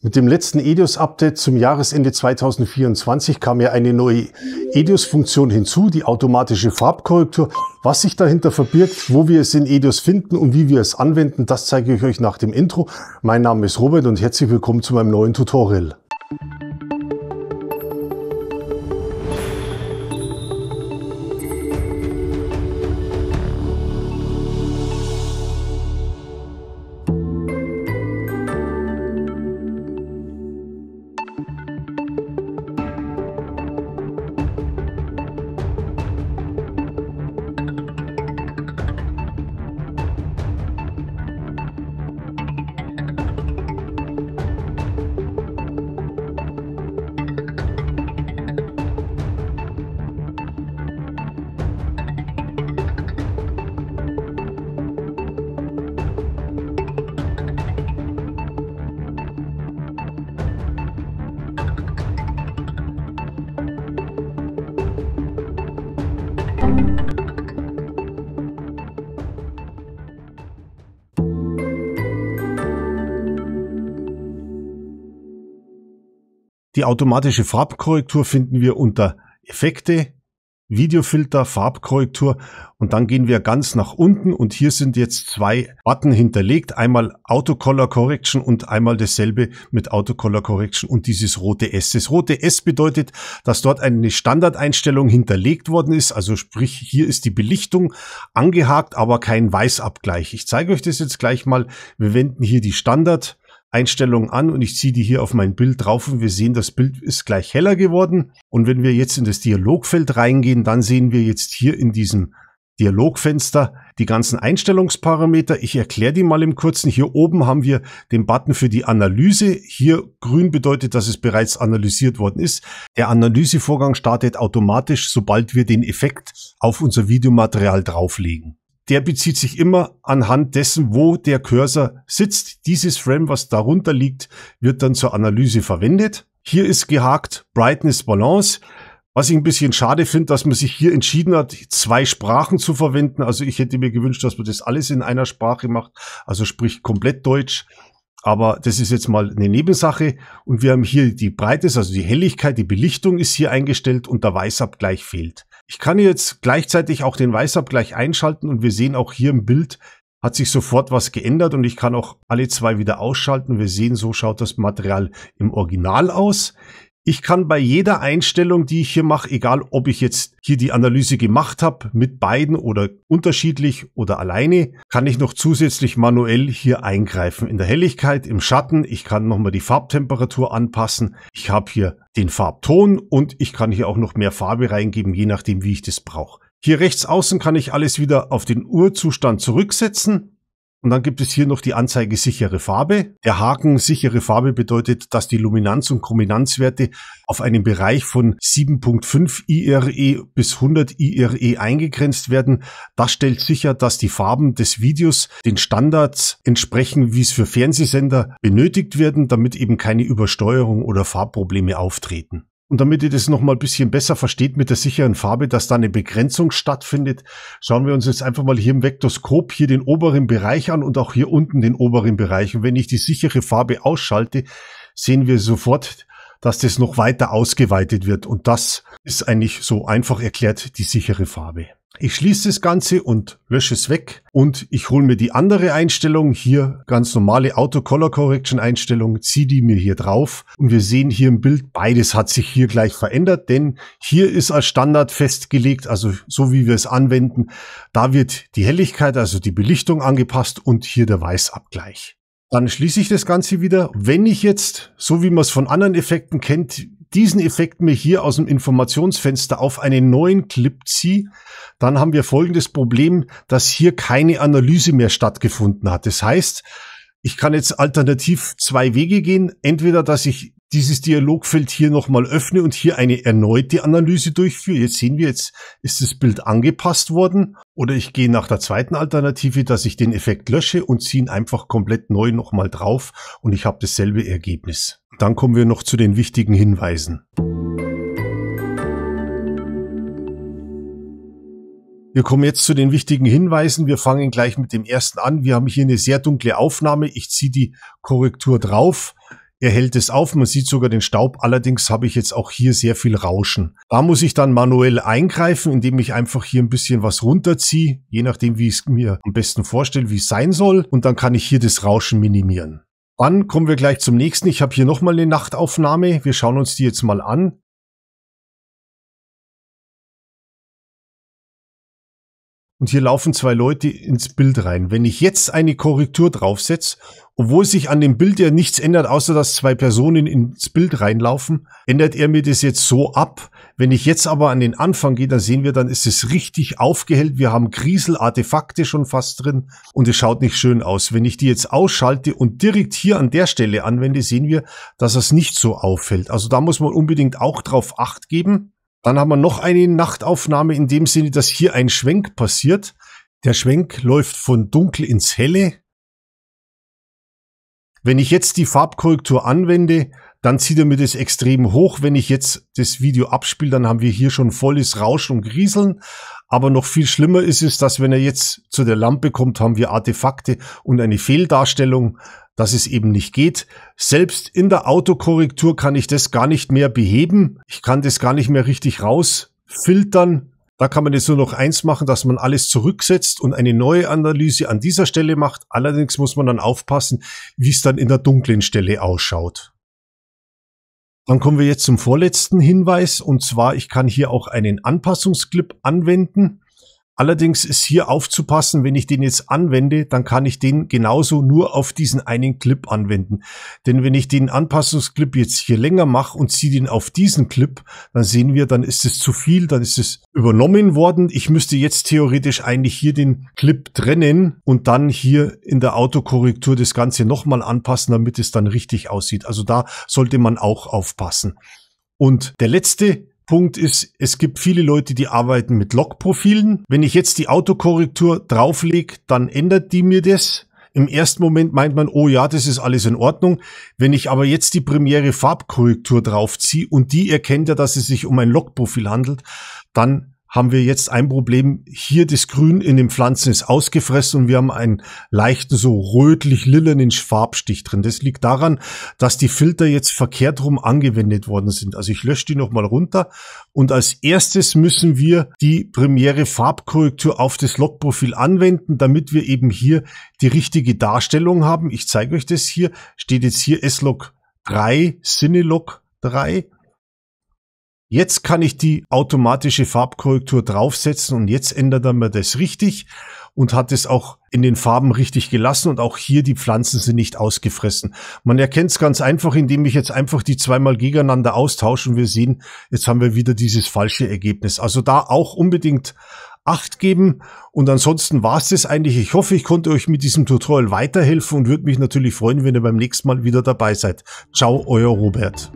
Mit dem letzten EDIOS-Update zum Jahresende 2024 kam ja eine neue EDIOS-Funktion hinzu, die automatische Farbkorrektur. Was sich dahinter verbirgt, wo wir es in EDIOS finden und wie wir es anwenden, das zeige ich euch nach dem Intro. Mein Name ist Robert und herzlich willkommen zu meinem neuen Tutorial. Die automatische Farbkorrektur finden wir unter Effekte, Videofilter, Farbkorrektur und dann gehen wir ganz nach unten und hier sind jetzt zwei Button hinterlegt, einmal Autocolor Correction und einmal dasselbe mit Autocolor Correction und dieses rote S. Das rote S bedeutet, dass dort eine Standardeinstellung hinterlegt worden ist, also sprich hier ist die Belichtung angehakt, aber kein Weißabgleich. Ich zeige euch das jetzt gleich mal. Wir wenden hier die Standard Einstellungen an und ich ziehe die hier auf mein Bild drauf und wir sehen, das Bild ist gleich heller geworden. Und wenn wir jetzt in das Dialogfeld reingehen, dann sehen wir jetzt hier in diesem Dialogfenster die ganzen Einstellungsparameter. Ich erkläre die mal im kurzen. Hier oben haben wir den Button für die Analyse. Hier grün bedeutet, dass es bereits analysiert worden ist. Der Analysevorgang startet automatisch, sobald wir den Effekt auf unser Videomaterial drauflegen der bezieht sich immer anhand dessen, wo der Cursor sitzt. Dieses Frame, was darunter liegt, wird dann zur Analyse verwendet. Hier ist gehakt Brightness Balance. Was ich ein bisschen schade finde, dass man sich hier entschieden hat, zwei Sprachen zu verwenden. Also ich hätte mir gewünscht, dass man das alles in einer Sprache macht, also sprich komplett Deutsch. Aber das ist jetzt mal eine Nebensache. Und wir haben hier die Breite, also die Helligkeit, die Belichtung ist hier eingestellt und der Weißabgleich fehlt. Ich kann jetzt gleichzeitig auch den Weißabgleich einschalten und wir sehen auch hier im Bild hat sich sofort was geändert und ich kann auch alle zwei wieder ausschalten. Wir sehen, so schaut das Material im Original aus. Ich kann bei jeder Einstellung, die ich hier mache, egal ob ich jetzt hier die Analyse gemacht habe, mit beiden oder unterschiedlich oder alleine, kann ich noch zusätzlich manuell hier eingreifen. In der Helligkeit, im Schatten, ich kann nochmal die Farbtemperatur anpassen. Ich habe hier den Farbton und ich kann hier auch noch mehr Farbe reingeben, je nachdem wie ich das brauche. Hier rechts außen kann ich alles wieder auf den Urzustand zurücksetzen. Und dann gibt es hier noch die Anzeige sichere Farbe. Der Haken sichere Farbe bedeutet, dass die Luminanz- und Kombinanzwerte auf einem Bereich von 7.5 IRE bis 100 IRE eingegrenzt werden. Das stellt sicher, dass die Farben des Videos den Standards entsprechen, wie es für Fernsehsender benötigt werden, damit eben keine Übersteuerung oder Farbprobleme auftreten. Und damit ihr das nochmal ein bisschen besser versteht mit der sicheren Farbe, dass da eine Begrenzung stattfindet, schauen wir uns jetzt einfach mal hier im Vektoskop hier den oberen Bereich an und auch hier unten den oberen Bereich. Und wenn ich die sichere Farbe ausschalte, sehen wir sofort, dass das noch weiter ausgeweitet wird. Und das ist eigentlich so einfach erklärt die sichere Farbe. Ich schließe das Ganze und lösche es weg und ich hole mir die andere Einstellung hier, ganz normale Auto Color Correction Einstellung, ziehe die mir hier drauf und wir sehen hier im Bild, beides hat sich hier gleich verändert, denn hier ist als Standard festgelegt, also so wie wir es anwenden, da wird die Helligkeit, also die Belichtung angepasst und hier der Weißabgleich. Dann schließe ich das Ganze wieder. Wenn ich jetzt, so wie man es von anderen Effekten kennt, diesen Effekt mir hier aus dem Informationsfenster auf einen neuen Clip ziehe, dann haben wir folgendes Problem, dass hier keine Analyse mehr stattgefunden hat. Das heißt, ich kann jetzt alternativ zwei Wege gehen. Entweder, dass ich dieses Dialogfeld hier nochmal öffne und hier eine erneute Analyse durchführe. Jetzt sehen wir, jetzt ist das Bild angepasst worden. Oder ich gehe nach der zweiten Alternative, dass ich den Effekt lösche und ziehe ihn einfach komplett neu nochmal drauf und ich habe dasselbe Ergebnis. Dann kommen wir noch zu den wichtigen Hinweisen. Wir kommen jetzt zu den wichtigen Hinweisen. Wir fangen gleich mit dem ersten an. Wir haben hier eine sehr dunkle Aufnahme. Ich ziehe die Korrektur drauf. Er hält es auf, man sieht sogar den Staub, allerdings habe ich jetzt auch hier sehr viel Rauschen. Da muss ich dann manuell eingreifen, indem ich einfach hier ein bisschen was runterziehe, je nachdem wie ich es mir am besten vorstelle, wie es sein soll und dann kann ich hier das Rauschen minimieren. Dann kommen wir gleich zum nächsten. Ich habe hier nochmal eine Nachtaufnahme. Wir schauen uns die jetzt mal an. Und hier laufen zwei Leute ins Bild rein. Wenn ich jetzt eine Korrektur draufsetze, obwohl sich an dem Bild ja nichts ändert, außer dass zwei Personen ins Bild reinlaufen, ändert er mir das jetzt so ab. Wenn ich jetzt aber an den Anfang gehe, dann sehen wir, dann ist es richtig aufgehellt. Wir haben Griesel-Artefakte schon fast drin und es schaut nicht schön aus. Wenn ich die jetzt ausschalte und direkt hier an der Stelle anwende, sehen wir, dass es nicht so auffällt. Also da muss man unbedingt auch drauf acht geben. Dann haben wir noch eine Nachtaufnahme in dem Sinne, dass hier ein Schwenk passiert. Der Schwenk läuft von dunkel ins helle. Wenn ich jetzt die Farbkorrektur anwende, dann zieht er mir das extrem hoch. Wenn ich jetzt das Video abspiele, dann haben wir hier schon volles Rauschen und Grieseln. Aber noch viel schlimmer ist es, dass wenn er jetzt zu der Lampe kommt, haben wir Artefakte und eine Fehldarstellung, dass es eben nicht geht. Selbst in der Autokorrektur kann ich das gar nicht mehr beheben. Ich kann das gar nicht mehr richtig rausfiltern. Da kann man jetzt nur noch eins machen, dass man alles zurücksetzt und eine neue Analyse an dieser Stelle macht. Allerdings muss man dann aufpassen, wie es dann in der dunklen Stelle ausschaut. Dann kommen wir jetzt zum vorletzten Hinweis und zwar, ich kann hier auch einen Anpassungsclip anwenden. Allerdings ist hier aufzupassen, wenn ich den jetzt anwende, dann kann ich den genauso nur auf diesen einen Clip anwenden. Denn wenn ich den Anpassungsclip jetzt hier länger mache und ziehe den auf diesen Clip, dann sehen wir, dann ist es zu viel, dann ist es übernommen worden. Ich müsste jetzt theoretisch eigentlich hier den Clip trennen und dann hier in der Autokorrektur das Ganze nochmal anpassen, damit es dann richtig aussieht. Also da sollte man auch aufpassen. Und der letzte Punkt ist, es gibt viele Leute, die arbeiten mit Logprofilen. Wenn ich jetzt die Autokorrektur drauflege, dann ändert die mir das. Im ersten Moment meint man, oh ja, das ist alles in Ordnung. Wenn ich aber jetzt die Premiere Farbkorrektur draufziehe und die erkennt ja, dass es sich um ein Logprofil handelt, dann haben wir jetzt ein Problem. Hier das Grün in den Pflanzen ist ausgefressen und wir haben einen leichten so rötlich-lillenen Farbstich drin. Das liegt daran, dass die Filter jetzt verkehrt rum angewendet worden sind. Also ich lösche die nochmal runter und als erstes müssen wir die Premiere Farbkorrektur auf das Logprofil anwenden, damit wir eben hier die richtige Darstellung haben. Ich zeige euch das hier. Steht jetzt hier S-Log 3, Cinelog 3 Jetzt kann ich die automatische Farbkorrektur draufsetzen und jetzt ändert er mir das richtig und hat es auch in den Farben richtig gelassen und auch hier die Pflanzen sind nicht ausgefressen. Man erkennt es ganz einfach, indem ich jetzt einfach die zweimal gegeneinander austausche und wir sehen, jetzt haben wir wieder dieses falsche Ergebnis. Also da auch unbedingt Acht geben. Und ansonsten war es das eigentlich. Ich hoffe, ich konnte euch mit diesem Tutorial weiterhelfen und würde mich natürlich freuen, wenn ihr beim nächsten Mal wieder dabei seid. Ciao, euer Robert.